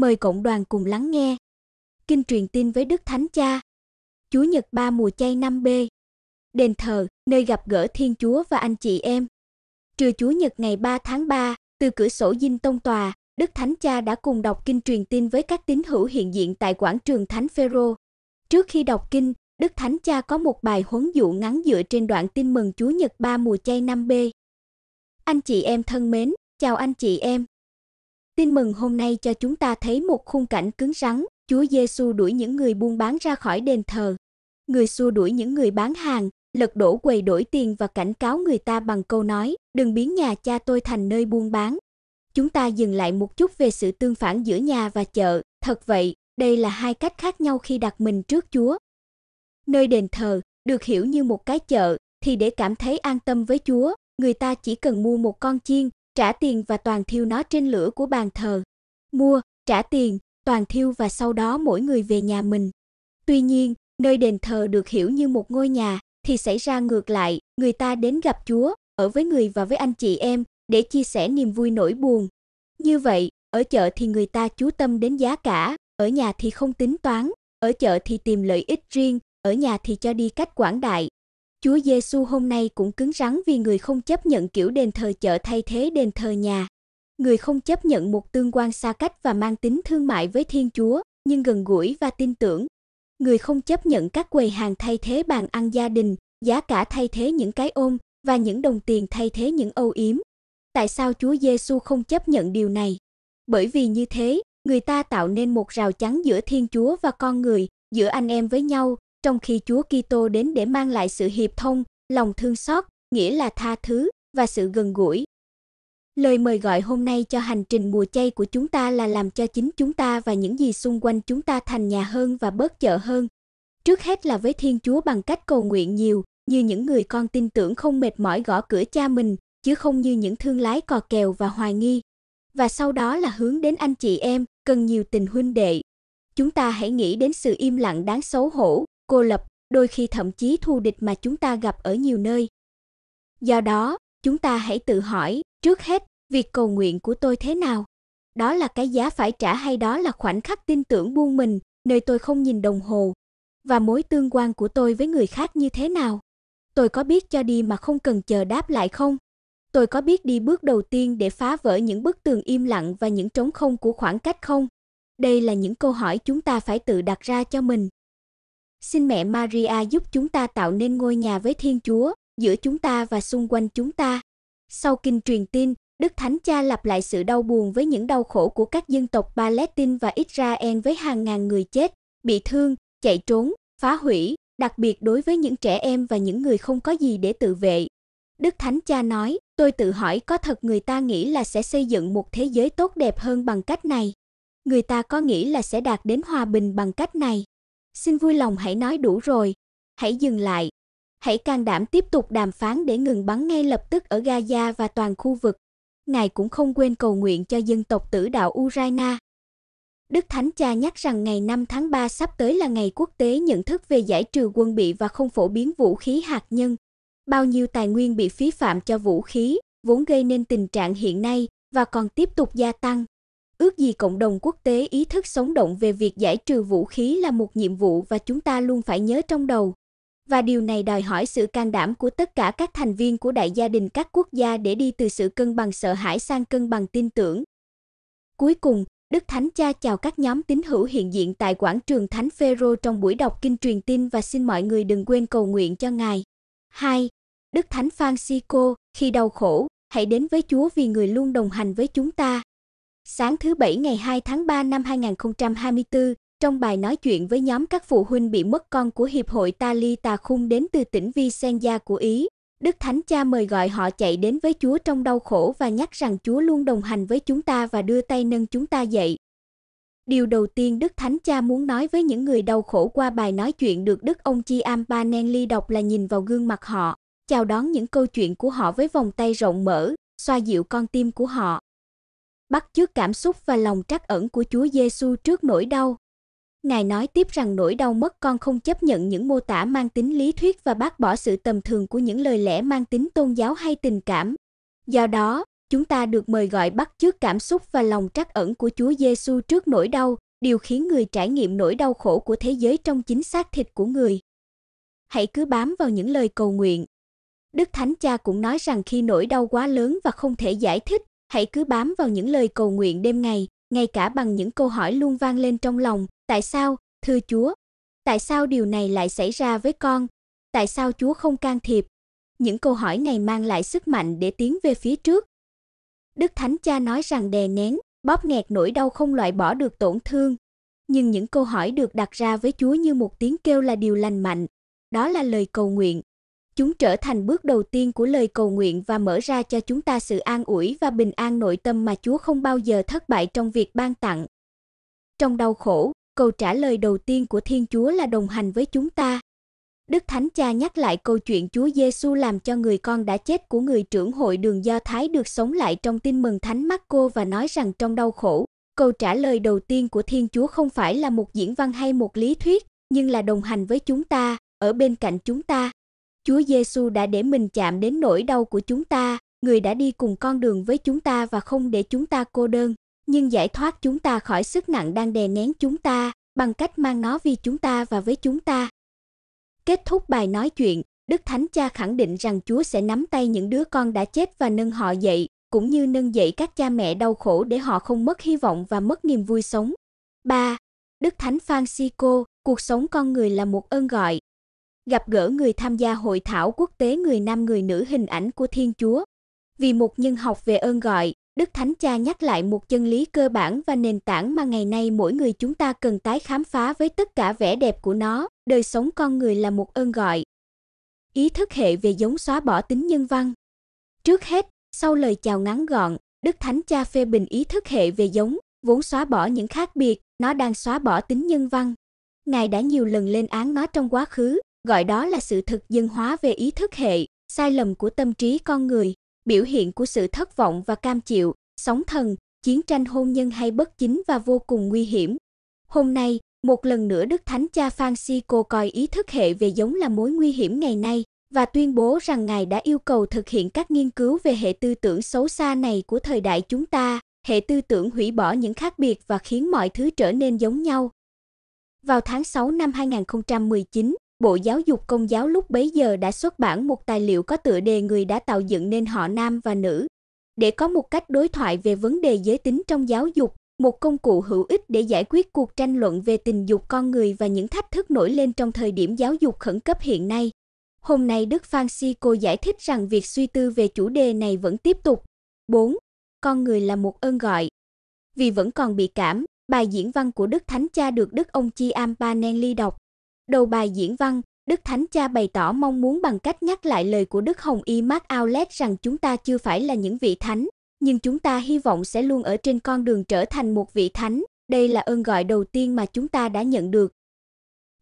mời cộng đoàn cùng lắng nghe. Kinh truyền tin với Đức Thánh Cha. Chúa Nhật ba mùa chay 5B. Đền thờ, nơi gặp gỡ Thiên Chúa và anh chị em. Trưa Chúa Nhật ngày 3 tháng 3, từ cửa sổ dinh tông tòa, Đức Thánh Cha đã cùng đọc kinh truyền tin với các tín hữu hiện diện tại quảng trường Thánh Phêrô. Trước khi đọc kinh, Đức Thánh Cha có một bài huấn dụ ngắn dựa trên đoạn tin mừng Chúa Nhật 3 mùa chay 5B. Anh chị em thân mến, chào anh chị em. Tin mừng hôm nay cho chúng ta thấy một khung cảnh cứng rắn, Chúa Giêsu đuổi những người buôn bán ra khỏi đền thờ. Người xua đuổi những người bán hàng, lật đổ quầy đổi tiền và cảnh cáo người ta bằng câu nói, đừng biến nhà cha tôi thành nơi buôn bán. Chúng ta dừng lại một chút về sự tương phản giữa nhà và chợ, thật vậy, đây là hai cách khác nhau khi đặt mình trước Chúa. Nơi đền thờ được hiểu như một cái chợ thì để cảm thấy an tâm với Chúa, người ta chỉ cần mua một con chiên, trả tiền và toàn thiêu nó trên lửa của bàn thờ. Mua, trả tiền, toàn thiêu và sau đó mỗi người về nhà mình. Tuy nhiên, nơi đền thờ được hiểu như một ngôi nhà thì xảy ra ngược lại, người ta đến gặp Chúa, ở với người và với anh chị em để chia sẻ niềm vui nỗi buồn. Như vậy, ở chợ thì người ta chú tâm đến giá cả, ở nhà thì không tính toán, ở chợ thì tìm lợi ích riêng, ở nhà thì cho đi cách quảng đại, Chúa Giêsu hôm nay cũng cứng rắn vì người không chấp nhận kiểu đền thờ chợ thay thế đền thờ nhà. Người không chấp nhận một tương quan xa cách và mang tính thương mại với Thiên Chúa, nhưng gần gũi và tin tưởng. Người không chấp nhận các quầy hàng thay thế bàn ăn gia đình, giá cả thay thế những cái ôm và những đồng tiền thay thế những âu yếm. Tại sao Chúa Giêsu không chấp nhận điều này? Bởi vì như thế, người ta tạo nên một rào chắn giữa Thiên Chúa và con người, giữa anh em với nhau, trong khi Chúa Kitô đến để mang lại sự hiệp thông, lòng thương xót, nghĩa là tha thứ và sự gần gũi. Lời mời gọi hôm nay cho hành trình mùa chay của chúng ta là làm cho chính chúng ta và những gì xung quanh chúng ta thành nhà hơn và bớt chợ hơn. Trước hết là với Thiên Chúa bằng cách cầu nguyện nhiều, như những người con tin tưởng không mệt mỏi gõ cửa cha mình, chứ không như những thương lái cò kèo và hoài nghi. Và sau đó là hướng đến anh chị em, cần nhiều tình huynh đệ. Chúng ta hãy nghĩ đến sự im lặng đáng xấu hổ, cô lập, đôi khi thậm chí thù địch mà chúng ta gặp ở nhiều nơi. Do đó, chúng ta hãy tự hỏi, trước hết, việc cầu nguyện của tôi thế nào? Đó là cái giá phải trả hay đó là khoảnh khắc tin tưởng buông mình, nơi tôi không nhìn đồng hồ? Và mối tương quan của tôi với người khác như thế nào? Tôi có biết cho đi mà không cần chờ đáp lại không? Tôi có biết đi bước đầu tiên để phá vỡ những bức tường im lặng và những trống không của khoảng cách không? Đây là những câu hỏi chúng ta phải tự đặt ra cho mình. Xin mẹ Maria giúp chúng ta tạo nên ngôi nhà với Thiên Chúa giữa chúng ta và xung quanh chúng ta. Sau kinh truyền tin, Đức Thánh Cha lặp lại sự đau buồn với những đau khổ của các dân tộc Palestine và Israel với hàng ngàn người chết, bị thương, chạy trốn, phá hủy, đặc biệt đối với những trẻ em và những người không có gì để tự vệ. Đức Thánh Cha nói, tôi tự hỏi có thật người ta nghĩ là sẽ xây dựng một thế giới tốt đẹp hơn bằng cách này? Người ta có nghĩ là sẽ đạt đến hòa bình bằng cách này? Xin vui lòng hãy nói đủ rồi, hãy dừng lại. Hãy can đảm tiếp tục đàm phán để ngừng bắn ngay lập tức ở Gaza và toàn khu vực. Ngài cũng không quên cầu nguyện cho dân tộc tử đạo Ukraine. Đức Thánh Cha nhắc rằng ngày 5 tháng 3 sắp tới là ngày quốc tế nhận thức về giải trừ quân bị và không phổ biến vũ khí hạt nhân. Bao nhiêu tài nguyên bị phí phạm cho vũ khí, vốn gây nên tình trạng hiện nay và còn tiếp tục gia tăng. Ước gì cộng đồng quốc tế ý thức sống động về việc giải trừ vũ khí là một nhiệm vụ và chúng ta luôn phải nhớ trong đầu. Và điều này đòi hỏi sự can đảm của tất cả các thành viên của đại gia đình các quốc gia để đi từ sự cân bằng sợ hãi sang cân bằng tin tưởng. Cuối cùng, Đức Thánh Cha chào các nhóm tín hữu hiện diện tại quảng trường Thánh Phêrô trong buổi đọc kinh truyền tin và xin mọi người đừng quên cầu nguyện cho Ngài. Hai, Đức Thánh Francisco, khi đau khổ, hãy đến với Chúa vì người luôn đồng hành với chúng ta. Sáng thứ Bảy ngày 2 tháng 3 năm 2024, trong bài nói chuyện với nhóm các phụ huynh bị mất con của Hiệp hội Talita Khung đến từ tỉnh Vicenza của Ý, Đức Thánh Cha mời gọi họ chạy đến với Chúa trong đau khổ và nhắc rằng Chúa luôn đồng hành với chúng ta và đưa tay nâng chúng ta dậy. Điều đầu tiên Đức Thánh Cha muốn nói với những người đau khổ qua bài nói chuyện được Đức ông Chi Ampanelli đọc là nhìn vào gương mặt họ, chào đón những câu chuyện của họ với vòng tay rộng mở, xoa dịu con tim của họ bắt chước cảm xúc và lòng trắc ẩn của Chúa Giêsu trước nỗi đau. Ngài nói tiếp rằng nỗi đau mất con không chấp nhận những mô tả mang tính lý thuyết và bác bỏ sự tầm thường của những lời lẽ mang tính tôn giáo hay tình cảm. Do đó, chúng ta được mời gọi bắt chước cảm xúc và lòng trắc ẩn của Chúa Giêsu trước nỗi đau, điều khiến người trải nghiệm nỗi đau khổ của thế giới trong chính xác thịt của người. Hãy cứ bám vào những lời cầu nguyện. Đức Thánh Cha cũng nói rằng khi nỗi đau quá lớn và không thể giải thích, hãy cứ bám vào những lời cầu nguyện đêm ngày, ngay cả bằng những câu hỏi luôn vang lên trong lòng, tại sao, thưa Chúa, tại sao điều này lại xảy ra với con? Tại sao Chúa không can thiệp? Những câu hỏi này mang lại sức mạnh để tiến về phía trước. Đức Thánh Cha nói rằng đè nén, bóp nghẹt nỗi đau không loại bỏ được tổn thương, nhưng những câu hỏi được đặt ra với Chúa như một tiếng kêu là điều lành mạnh. Đó là lời cầu nguyện, Chúng trở thành bước đầu tiên của lời cầu nguyện và mở ra cho chúng ta sự an ủi và bình an nội tâm mà Chúa không bao giờ thất bại trong việc ban tặng. Trong đau khổ, câu trả lời đầu tiên của Thiên Chúa là đồng hành với chúng ta. Đức Thánh Cha nhắc lại câu chuyện Chúa Giêsu làm cho người con đã chết của người trưởng hội đường Do Thái được sống lại trong tin mừng Thánh Marco và nói rằng trong đau khổ, câu trả lời đầu tiên của Thiên Chúa không phải là một diễn văn hay một lý thuyết, nhưng là đồng hành với chúng ta, ở bên cạnh chúng ta. Chúa Giêsu đã để mình chạm đến nỗi đau của chúng ta, người đã đi cùng con đường với chúng ta và không để chúng ta cô đơn, nhưng giải thoát chúng ta khỏi sức nặng đang đè nén chúng ta bằng cách mang nó vì chúng ta và với chúng ta. Kết thúc bài nói chuyện, Đức Thánh Cha khẳng định rằng Chúa sẽ nắm tay những đứa con đã chết và nâng họ dậy, cũng như nâng dậy các cha mẹ đau khổ để họ không mất hy vọng và mất niềm vui sống. 3. Đức Thánh Francisco, cuộc sống con người là một ơn gọi, gặp gỡ người tham gia hội thảo quốc tế người nam người nữ hình ảnh của Thiên Chúa. Vì một nhân học về ơn gọi, Đức Thánh Cha nhắc lại một chân lý cơ bản và nền tảng mà ngày nay mỗi người chúng ta cần tái khám phá với tất cả vẻ đẹp của nó, đời sống con người là một ơn gọi. Ý thức hệ về giống xóa bỏ tính nhân văn. Trước hết, sau lời chào ngắn gọn, Đức Thánh Cha phê bình ý thức hệ về giống, vốn xóa bỏ những khác biệt, nó đang xóa bỏ tính nhân văn. Ngài đã nhiều lần lên án nó trong quá khứ, gọi đó là sự thực dân hóa về ý thức hệ, sai lầm của tâm trí con người, biểu hiện của sự thất vọng và cam chịu, sóng thần, chiến tranh hôn nhân hay bất chính và vô cùng nguy hiểm. Hôm nay, một lần nữa Đức Thánh Cha Francisco coi ý thức hệ về giống là mối nguy hiểm ngày nay và tuyên bố rằng Ngài đã yêu cầu thực hiện các nghiên cứu về hệ tư tưởng xấu xa này của thời đại chúng ta, hệ tư tưởng hủy bỏ những khác biệt và khiến mọi thứ trở nên giống nhau. Vào tháng 6 năm 2019, Bộ Giáo dục Công giáo lúc bấy giờ đã xuất bản một tài liệu có tựa đề người đã tạo dựng nên họ nam và nữ. Để có một cách đối thoại về vấn đề giới tính trong giáo dục, một công cụ hữu ích để giải quyết cuộc tranh luận về tình dục con người và những thách thức nổi lên trong thời điểm giáo dục khẩn cấp hiện nay. Hôm nay Đức Francisco giải thích rằng việc suy tư về chủ đề này vẫn tiếp tục. 4. Con người là một ơn gọi. Vì vẫn còn bị cảm, bài diễn văn của Đức Thánh Cha được Đức ông Chi Ampanelli đọc, Đầu bài diễn văn, Đức Thánh Cha bày tỏ mong muốn bằng cách nhắc lại lời của Đức Hồng Y Mark Aulet rằng chúng ta chưa phải là những vị thánh, nhưng chúng ta hy vọng sẽ luôn ở trên con đường trở thành một vị thánh. Đây là ơn gọi đầu tiên mà chúng ta đã nhận được.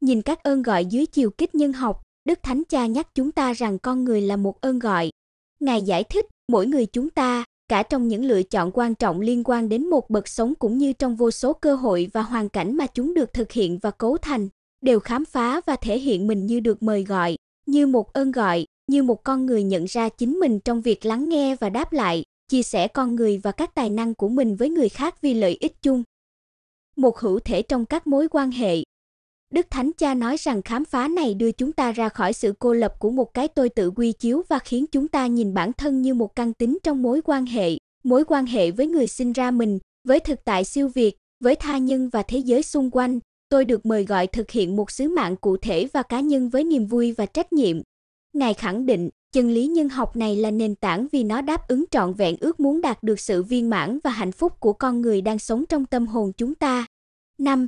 Nhìn các ơn gọi dưới chiều kích nhân học, Đức Thánh Cha nhắc chúng ta rằng con người là một ơn gọi. Ngài giải thích, mỗi người chúng ta, cả trong những lựa chọn quan trọng liên quan đến một bậc sống cũng như trong vô số cơ hội và hoàn cảnh mà chúng được thực hiện và cấu thành, đều khám phá và thể hiện mình như được mời gọi, như một ơn gọi, như một con người nhận ra chính mình trong việc lắng nghe và đáp lại, chia sẻ con người và các tài năng của mình với người khác vì lợi ích chung. Một hữu thể trong các mối quan hệ. Đức Thánh Cha nói rằng khám phá này đưa chúng ta ra khỏi sự cô lập của một cái tôi tự quy chiếu và khiến chúng ta nhìn bản thân như một căn tính trong mối quan hệ, mối quan hệ với người sinh ra mình, với thực tại siêu việt, với tha nhân và thế giới xung quanh, Tôi được mời gọi thực hiện một sứ mạng cụ thể và cá nhân với niềm vui và trách nhiệm. Ngài khẳng định, chân lý nhân học này là nền tảng vì nó đáp ứng trọn vẹn ước muốn đạt được sự viên mãn và hạnh phúc của con người đang sống trong tâm hồn chúng ta. 5.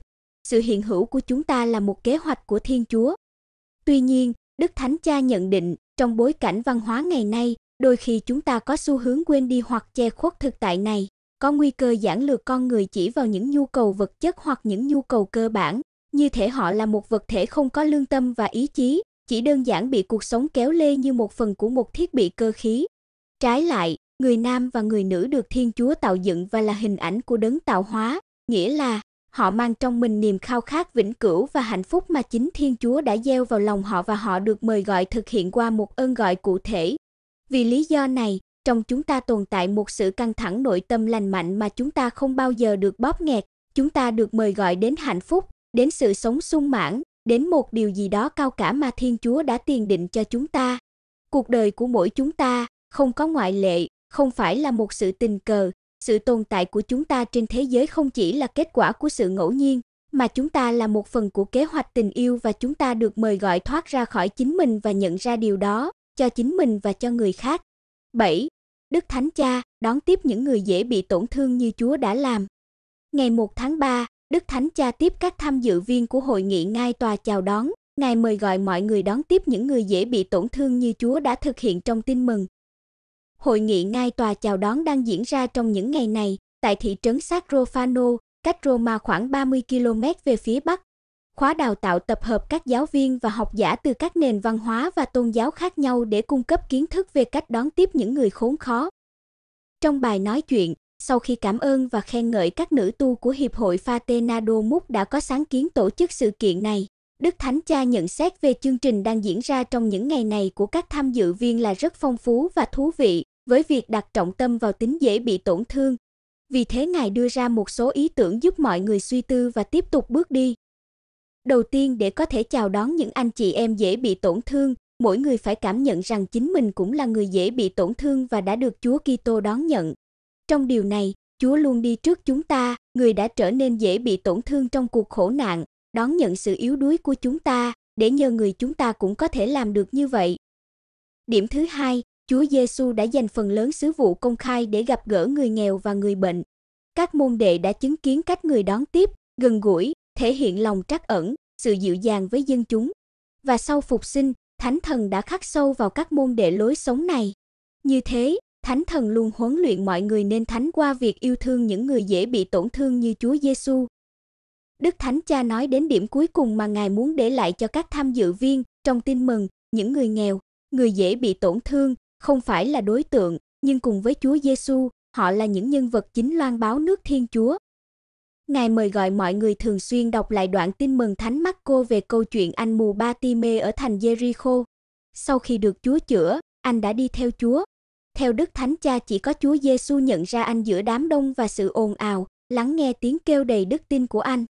Sự hiện hữu của chúng ta là một kế hoạch của Thiên Chúa. Tuy nhiên, Đức Thánh Cha nhận định, trong bối cảnh văn hóa ngày nay, đôi khi chúng ta có xu hướng quên đi hoặc che khuất thực tại này có nguy cơ giản lược con người chỉ vào những nhu cầu vật chất hoặc những nhu cầu cơ bản, như thể họ là một vật thể không có lương tâm và ý chí, chỉ đơn giản bị cuộc sống kéo lê như một phần của một thiết bị cơ khí. Trái lại, người nam và người nữ được Thiên Chúa tạo dựng và là hình ảnh của đấng tạo hóa, nghĩa là họ mang trong mình niềm khao khát vĩnh cửu và hạnh phúc mà chính Thiên Chúa đã gieo vào lòng họ và họ được mời gọi thực hiện qua một ơn gọi cụ thể. Vì lý do này, trong chúng ta tồn tại một sự căng thẳng nội tâm lành mạnh mà chúng ta không bao giờ được bóp nghẹt, chúng ta được mời gọi đến hạnh phúc, đến sự sống sung mãn, đến một điều gì đó cao cả mà Thiên Chúa đã tiền định cho chúng ta. Cuộc đời của mỗi chúng ta, không có ngoại lệ, không phải là một sự tình cờ, sự tồn tại của chúng ta trên thế giới không chỉ là kết quả của sự ngẫu nhiên, mà chúng ta là một phần của kế hoạch tình yêu và chúng ta được mời gọi thoát ra khỏi chính mình và nhận ra điều đó cho chính mình và cho người khác 7. Đức Thánh Cha đón tiếp những người dễ bị tổn thương như Chúa đã làm. Ngày 1 tháng 3, Đức Thánh Cha tiếp các tham dự viên của hội nghị ngai tòa chào đón. Ngài mời gọi mọi người đón tiếp những người dễ bị tổn thương như Chúa đã thực hiện trong tin mừng. Hội nghị ngai tòa chào đón đang diễn ra trong những ngày này tại thị trấn Sacrofano, cách Roma khoảng 30 km về phía bắc khóa đào tạo tập hợp các giáo viên và học giả từ các nền văn hóa và tôn giáo khác nhau để cung cấp kiến thức về cách đón tiếp những người khốn khó. Trong bài nói chuyện, sau khi cảm ơn và khen ngợi các nữ tu của Hiệp hội Fatenado Múc đã có sáng kiến tổ chức sự kiện này, Đức Thánh Cha nhận xét về chương trình đang diễn ra trong những ngày này của các tham dự viên là rất phong phú và thú vị, với việc đặt trọng tâm vào tính dễ bị tổn thương. Vì thế Ngài đưa ra một số ý tưởng giúp mọi người suy tư và tiếp tục bước đi. Đầu tiên để có thể chào đón những anh chị em dễ bị tổn thương, mỗi người phải cảm nhận rằng chính mình cũng là người dễ bị tổn thương và đã được Chúa Kitô đón nhận. Trong điều này, Chúa luôn đi trước chúng ta, người đã trở nên dễ bị tổn thương trong cuộc khổ nạn, đón nhận sự yếu đuối của chúng ta, để nhờ người chúng ta cũng có thể làm được như vậy. Điểm thứ hai, Chúa Giêsu đã dành phần lớn sứ vụ công khai để gặp gỡ người nghèo và người bệnh. Các môn đệ đã chứng kiến cách người đón tiếp, gần gũi, thể hiện lòng trắc ẩn, sự dịu dàng với dân chúng. Và sau phục sinh, Thánh thần đã khắc sâu vào các môn đệ lối sống này. Như thế, Thánh thần luôn huấn luyện mọi người nên thánh qua việc yêu thương những người dễ bị tổn thương như Chúa Giêsu. Đức Thánh Cha nói đến điểm cuối cùng mà Ngài muốn để lại cho các tham dự viên trong tin mừng, những người nghèo, người dễ bị tổn thương, không phải là đối tượng, nhưng cùng với Chúa Giêsu, họ là những nhân vật chính loan báo nước Thiên Chúa. Ngài mời gọi mọi người thường xuyên đọc lại đoạn tin mừng Thánh Marco về câu chuyện anh mù Ba Ti Mê ở thành Jericho. Sau khi được Chúa chữa, anh đã đi theo Chúa. Theo Đức Thánh Cha chỉ có Chúa Giêsu nhận ra anh giữa đám đông và sự ồn ào, lắng nghe tiếng kêu đầy đức tin của anh.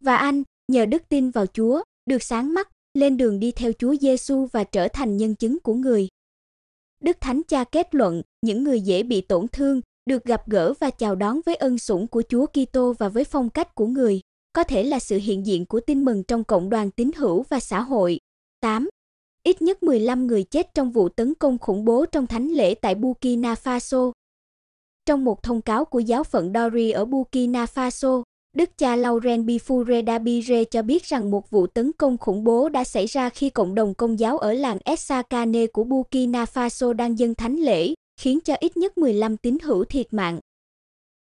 Và anh, nhờ đức tin vào Chúa, được sáng mắt, lên đường đi theo Chúa Giêsu và trở thành nhân chứng của người. Đức Thánh Cha kết luận, những người dễ bị tổn thương, được gặp gỡ và chào đón với ân sủng của Chúa Kitô và với phong cách của người, có thể là sự hiện diện của tin mừng trong cộng đoàn tín hữu và xã hội. 8. Ít nhất 15 người chết trong vụ tấn công khủng bố trong thánh lễ tại Burkina Faso. Trong một thông cáo của giáo phận Dori ở Burkina Faso, Đức cha Lauren Bifure Dabire cho biết rằng một vụ tấn công khủng bố đã xảy ra khi cộng đồng công giáo ở làng Essakane của Burkina Faso đang dân thánh lễ, khiến cho ít nhất 15 tín hữu thiệt mạng.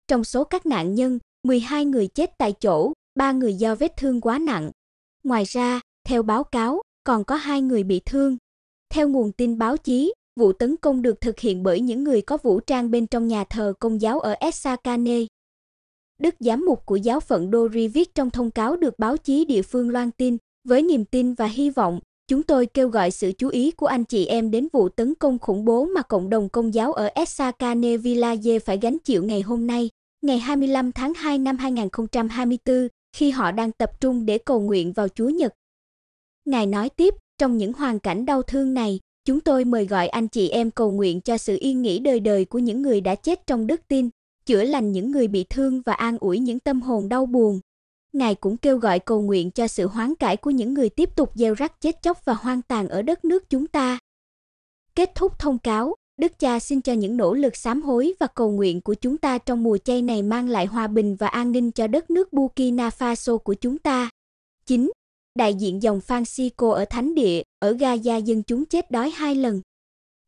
Trong số các nạn nhân, 12 người chết tại chỗ, 3 người do vết thương quá nặng. Ngoài ra, theo báo cáo, còn có 2 người bị thương. Theo nguồn tin báo chí, vụ tấn công được thực hiện bởi những người có vũ trang bên trong nhà thờ công giáo ở Essakane. Đức giám mục của giáo phận Dori viết trong thông cáo được báo chí địa phương loan tin, với niềm tin và hy vọng, Chúng tôi kêu gọi sự chú ý của anh chị em đến vụ tấn công khủng bố mà cộng đồng công giáo ở Esaka Nevilaye phải gánh chịu ngày hôm nay, ngày 25 tháng 2 năm 2024, khi họ đang tập trung để cầu nguyện vào Chúa Nhật. Ngài nói tiếp, trong những hoàn cảnh đau thương này, chúng tôi mời gọi anh chị em cầu nguyện cho sự yên nghỉ đời đời của những người đã chết trong đức tin, chữa lành những người bị thương và an ủi những tâm hồn đau buồn. Ngài cũng kêu gọi cầu nguyện cho sự hoán cải của những người tiếp tục gieo rắc chết chóc và hoang tàn ở đất nước chúng ta. Kết thúc thông cáo, Đức Cha xin cho những nỗ lực sám hối và cầu nguyện của chúng ta trong mùa chay này mang lại hòa bình và an ninh cho đất nước Burkina Faso của chúng ta. 9. Đại diện dòng Francisco ở Thánh Địa, ở Gaza dân chúng chết đói hai lần.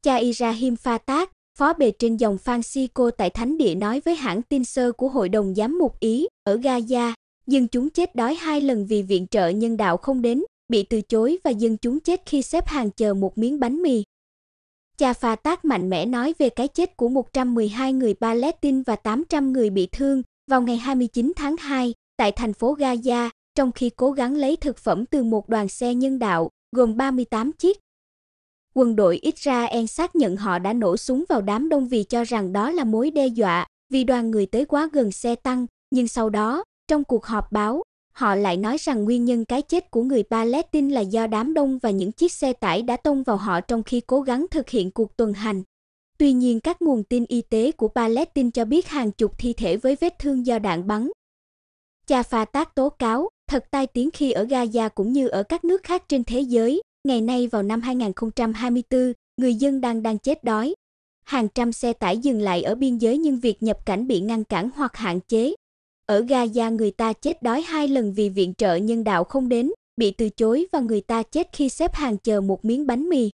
Cha Irahim Fatah, phó bề trên dòng Francisco tại Thánh Địa nói với hãng tin sơ của Hội đồng Giám mục Ý, ở Gaza, dân chúng chết đói hai lần vì viện trợ nhân đạo không đến, bị từ chối và dân chúng chết khi xếp hàng chờ một miếng bánh mì. Cha Pha tát mạnh mẽ nói về cái chết của 112 người Palestine và 800 người bị thương vào ngày 29 tháng 2 tại thành phố Gaza, trong khi cố gắng lấy thực phẩm từ một đoàn xe nhân đạo gồm 38 chiếc. Quân đội Israel xác nhận họ đã nổ súng vào đám đông vì cho rằng đó là mối đe dọa, vì đoàn người tới quá gần xe tăng, nhưng sau đó, trong cuộc họp báo, họ lại nói rằng nguyên nhân cái chết của người Palestine là do đám đông và những chiếc xe tải đã tông vào họ trong khi cố gắng thực hiện cuộc tuần hành. Tuy nhiên, các nguồn tin y tế của Palestine cho biết hàng chục thi thể với vết thương do đạn bắn. Cha Pha Tác tố cáo, thật tai tiếng khi ở Gaza cũng như ở các nước khác trên thế giới, ngày nay vào năm 2024, người dân đang đang chết đói. Hàng trăm xe tải dừng lại ở biên giới nhưng việc nhập cảnh bị ngăn cản hoặc hạn chế. Ở Gaza người ta chết đói hai lần vì viện trợ nhân đạo không đến, bị từ chối và người ta chết khi xếp hàng chờ một miếng bánh mì.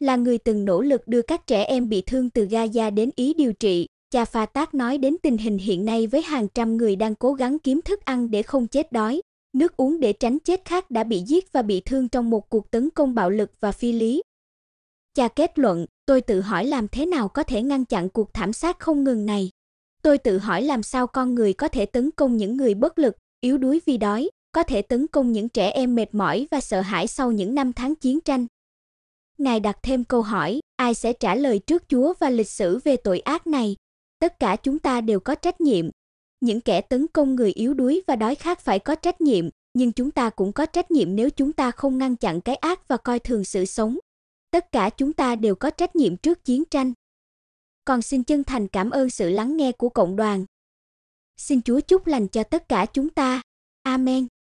Là người từng nỗ lực đưa các trẻ em bị thương từ Gaza đến Ý điều trị, cha Pha Tác nói đến tình hình hiện nay với hàng trăm người đang cố gắng kiếm thức ăn để không chết đói, nước uống để tránh chết khác đã bị giết và bị thương trong một cuộc tấn công bạo lực và phi lý. Cha kết luận, tôi tự hỏi làm thế nào có thể ngăn chặn cuộc thảm sát không ngừng này. Tôi tự hỏi làm sao con người có thể tấn công những người bất lực, yếu đuối vì đói, có thể tấn công những trẻ em mệt mỏi và sợ hãi sau những năm tháng chiến tranh. Ngài đặt thêm câu hỏi, ai sẽ trả lời trước Chúa và lịch sử về tội ác này? Tất cả chúng ta đều có trách nhiệm. Những kẻ tấn công người yếu đuối và đói khát phải có trách nhiệm, nhưng chúng ta cũng có trách nhiệm nếu chúng ta không ngăn chặn cái ác và coi thường sự sống. Tất cả chúng ta đều có trách nhiệm trước chiến tranh. Còn xin chân thành cảm ơn sự lắng nghe của cộng đoàn. Xin Chúa chúc lành cho tất cả chúng ta. Amen.